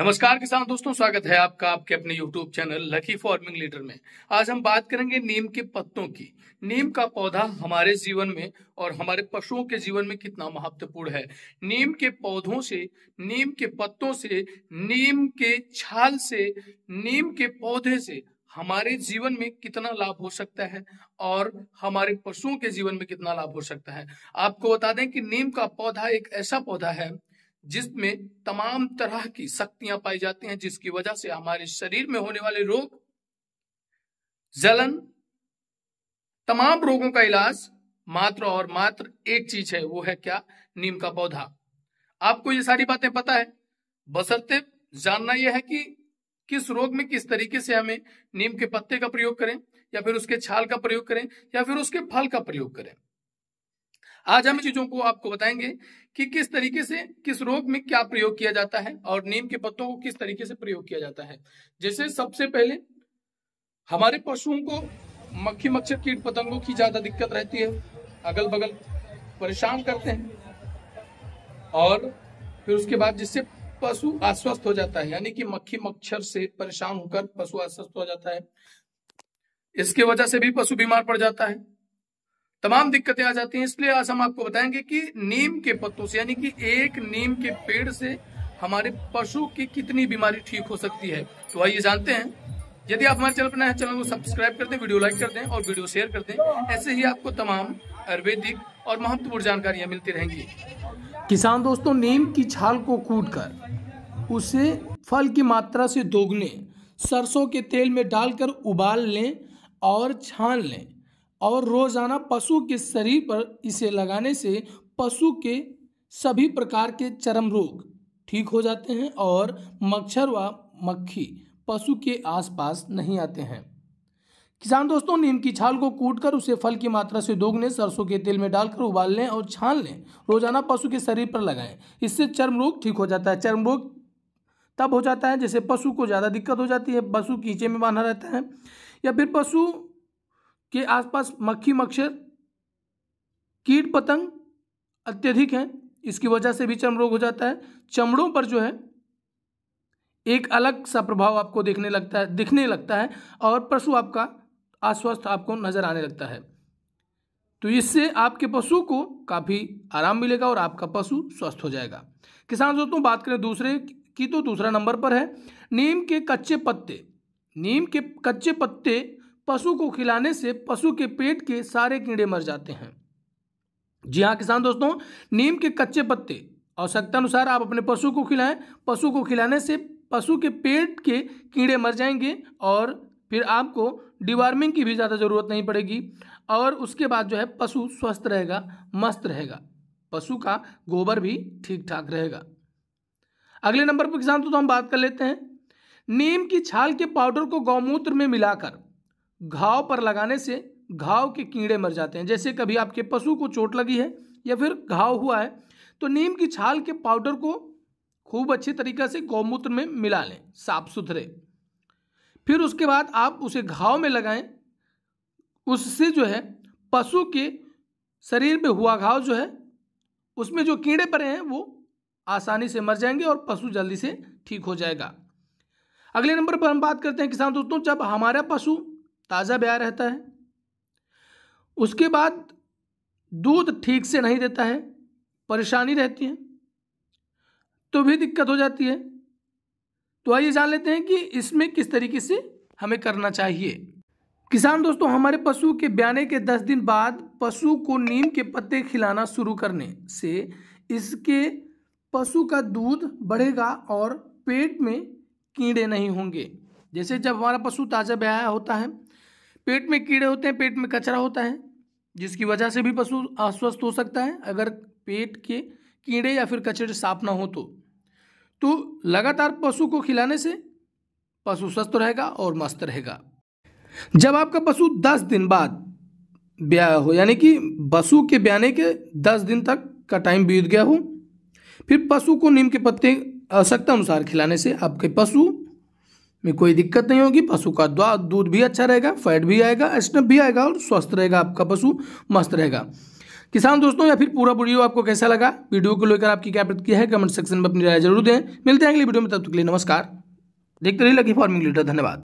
नमस्कार किसान दोस्तों स्वागत है आपका आपके अपने YouTube channel lucky farming leader में आज हम बात करेंगे नीम के पत्तों की नीम का पौधा हमारे जीवन में और हमारे पशुओं के जीवन में कितना महत्वपूर्ण है नीम के पौधों से नीम के पत्तों से नीम के छाल से नीम के पौधे से हमारे जीवन में कितना लाभ हो सकता है और हमारे पशुओं के जीवन में कितना लाभ हो सकता है आपको बता दें कि नीम का पौधा एक ऐसा पौधा है जिसमें तमाम तरह की शक्तियां पाई जाती हैं जिसकी वजह से हमारे शरीर में होने वाले रोग जलन तमाम रोगों का इलाज मात्र और मात्र एक चीज है वो है क्या नीम का पौधा आपको ये सारी बातें पता है बसरते जानना यह है कि किस रोग में किस तरीके से हमें नीम के पत्ते का प्रयोग करें या फिर उसके छाल का प्रयोग करें या फिर उसके फल का प्रयोग करें आज हम चीजों को आपको बताएंगे कि किस तरीके से किस रोग में क्या प्रयोग किया जाता है और नीम के पत्तों को किस तरीके से प्रयोग किया जाता है जैसे सबसे पहले हमारे पशुओं को मक्खी मच्छर कीट पतंगों की ज्यादा दिक्कत रहती है अगल बगल परेशान करते हैं और फिर उसके बाद जिससे पशु अस्वस्थ हो जाता है यानी कि मक्खी मच्छर से परेशान होकर पशु अस्वस्थ हो जाता है इसके वजह से भी पशु बीमार पड़ जाता है तमाम दिक्कतें आ जाती हैं इसलिए आज हम आपको बताएंगे कि नीम के पत्तों से यानी कि एक नीम के पेड़ से हमारे पशु की कितनी बीमारी ठीक हो सकती है तो आइए जानते हैं यदि आप हमारे चैनल पर नए हैं चैनल को सब्सक्राइब कर दें वीडियो लाइक कर दें और वीडियो शेयर कर दें ऐसे ही आपको तमाम आयुर्वेदिक और महत्वपूर्ण जानकारियां मिलती रहेंगी किसान दोस्तों नीम की छाल को कूट कर उसे फल की मात्रा से दोगुने सरसों के तेल में डालकर उबाल लें और छान लें और रोज़ाना पशु के शरीर पर इसे लगाने से पशु के सभी प्रकार के चरम रोग ठीक हो जाते हैं और मच्छर व मक्खी पशु के आसपास नहीं आते हैं किसान दोस्तों नीम की छाल को कूटकर उसे फल की मात्रा से दोगने सरसों के तेल में डालकर उबाल लें और छान लें रोजाना पशु के शरीर पर लगाएं इससे चर्म रोग ठीक हो जाता है चर्म रोग तब हो जाता है जैसे पशु को ज़्यादा दिक्कत हो जाती है पशु कीचे में बांधा रहता है या फिर पशु के आसपास मक्खी मच्छर कीट पतंग अत्यधिक हैं इसकी वजह से भी चर्म रोग हो जाता है चमड़ों पर जो है एक अलग सा प्रभाव आपको देखने लगता है दिखने लगता है और पशु आपका अस्वस्थ आपको नज़र आने लगता है तो इससे आपके पशु को काफ़ी आराम मिलेगा और आपका पशु स्वस्थ हो जाएगा किसान दोस्तों बात करें दूसरे की तो दूसरा नंबर पर है नीम के कच्चे पत्ते नीम के कच्चे पत्ते पशु को खिलाने से पशु के पेट के सारे कीड़े मर जाते हैं जी हाँ किसान दोस्तों नीम के कच्चे पत्ते आवश्यकता अनुसार आप अपने पशु को खिलाएं पशु को खिलाने से पशु के पेट के कीड़े मर जाएंगे और फिर आपको डिवार्मिंग की भी ज़्यादा ज़रूरत नहीं पड़ेगी और उसके बाद जो है पशु स्वस्थ रहेगा मस्त रहेगा पशु का गोबर भी ठीक ठाक रहेगा अगले नंबर पर किसान तो, हम बात कर लेते हैं नीम की छाल के पाउडर को गौमूत्र में मिलाकर घाव पर लगाने से घाव के कीड़े मर जाते हैं जैसे कभी आपके पशु को चोट लगी है या फिर घाव हुआ है तो नीम की छाल के पाउडर को खूब अच्छे तरीक़े से गौमूत्र में मिला लें साफ सुथरे फिर उसके बाद आप उसे घाव में लगाएं उससे जो है पशु के शरीर में हुआ घाव जो है उसमें जो कीड़े पड़े हैं वो आसानी से मर जाएंगे और पशु जल्दी से ठीक हो जाएगा अगले नंबर पर हम बात करते हैं किसान दोस्तों जब हमारा पशु ताज़ा ब्याह रहता है उसके बाद दूध ठीक से नहीं देता है परेशानी रहती है तो भी दिक्कत हो जाती है तो आइए जान लेते हैं कि इसमें किस तरीके से हमें करना चाहिए किसान दोस्तों हमारे पशु के ब्याने के दस दिन बाद पशु को नीम के पत्ते खिलाना शुरू करने से इसके पशु का दूध बढ़ेगा और पेट में कीड़े नहीं होंगे जैसे जब हमारा पशु ताज़ा ब्याया होता है पेट में कीड़े होते हैं पेट में कचरा होता है जिसकी वजह से भी पशु अस्वस्थ हो सकता है अगर पेट के कीड़े या फिर कचरे साफ ना हो तो तो लगातार पशु को खिलाने से पशु स्वस्थ रहेगा और मस्त रहेगा जब आपका पशु दस दिन बाद ब्याह हो यानी कि पशु के ब्याने के दस दिन तक का टाइम बीत गया हो फिर पशु को नीम के पत्ते आवश्यकता अनुसार खिलाने से आपके पशु में कोई दिक्कत नहीं होगी पशु का दूध भी अच्छा रहेगा फैट भी आएगा स्नप भी आएगा और स्वस्थ रहेगा आपका पशु मस्त रहेगा किसान दोस्तों या फिर पूरा वीडियो आपको कैसा लगा वीडियो को लेकर आपकी क्या प्रतिक्रिया है कमेंट सेक्शन में अपनी राय जरूर दें मिलते हैं अगली वीडियो में तब तक के लिए नमस्कार देखते रहिए लकी फार्मिंग लीडर धन्यवाद